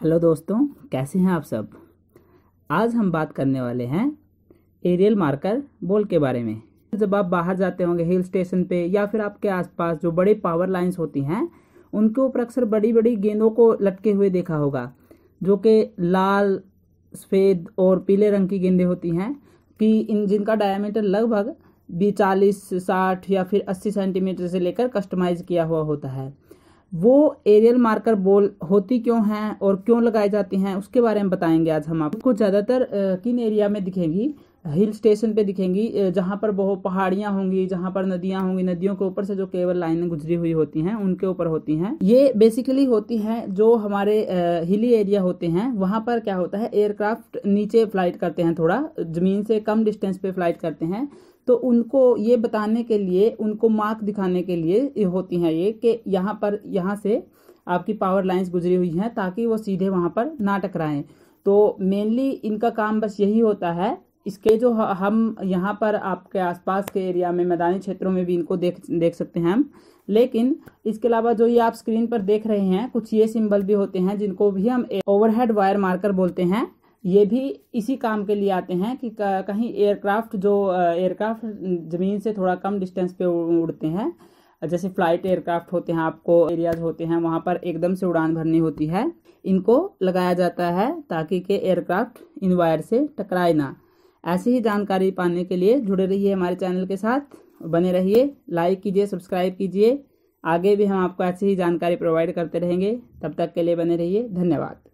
hello दोस्तों कैसे हैं आप सब आज हम बात करने वाले हैं एरियल मार्कर बोल के बारे में जब आप बाहर जाते होंगे हिल स्टेशन पे या फिर आपके आसपास जो बड़े पावर लाइंस होती हैं उनके ऊपर अक्सर बड़ी बड़ी गेंदों को लटके हुए देखा होगा जो कि लाल सफ़ेद और पीले रंग की गेंदें होती हैं कि इन जिनका डायामीटर लगभग भी चालीस साठ या फिर अस्सी सेंटीमीटर से लेकर कस्टमाइज़ किया हुआ होता है वो एरियल मार्कर बोल होती क्यों हैं और क्यों लगाई जाती हैं उसके बारे में बताएंगे आज हम आपको ज़्यादातर किन एरिया में दिखेंगी हिल स्टेशन पे दिखेंगी जहाँ पर बहुत पहाड़ियाँ होंगी जहाँ पर नदियाँ होंगी नदियों के ऊपर से जो केवल लाइनें गुजरी हुई होती हैं उनके ऊपर होती हैं ये बेसिकली होती हैं जो हमारे हिली एरिया होते हैं वहाँ पर क्या होता है एयरक्राफ्ट नीचे फ्लाइट करते हैं थोड़ा ज़मीन से कम डिस्टेंस पे फ्लाइट करते हैं तो उनको ये बताने के लिए उनको मार्क दिखाने के लिए होती हैं ये कि यहाँ पर यहाँ से आपकी पावर लाइंस गुजरी हुई हैं ताकि वो सीधे वहाँ पर ना टकराएं तो मेनली इनका काम बस यही होता है इसके जो हम यहाँ पर आपके आसपास के एरिया में मैदानी क्षेत्रों में भी इनको देख देख सकते हैं हम लेकिन इसके अलावा जो ये आप स्क्रीन पर देख रहे हैं कुछ ये सिंबल भी होते हैं जिनको भी हम ओवरहेड वायर मार्कर बोलते हैं ये भी इसी काम के लिए आते हैं कि कहीं एयरक्राफ्ट जो एयरक्राफ्ट ज़मीन से थोड़ा कम डिस्टेंस पे उड़ते हैं जैसे फ्लाइट एयरक्राफ्ट होते हैं आपको एरियाज होते हैं वहाँ पर एकदम से उड़ान भरनी होती है इनको लगाया जाता है ताकि के एयरक्राफ्ट इन वायर से टकराए ना ऐसी ही जानकारी पाने के लिए जुड़े रहिए हमारे चैनल के साथ बने रहिए लाइक कीजिए सब्सक्राइब कीजिए आगे भी हम आपको ऐसी ही जानकारी प्रोवाइड करते रहेंगे तब तक के लिए बने रहिए धन्यवाद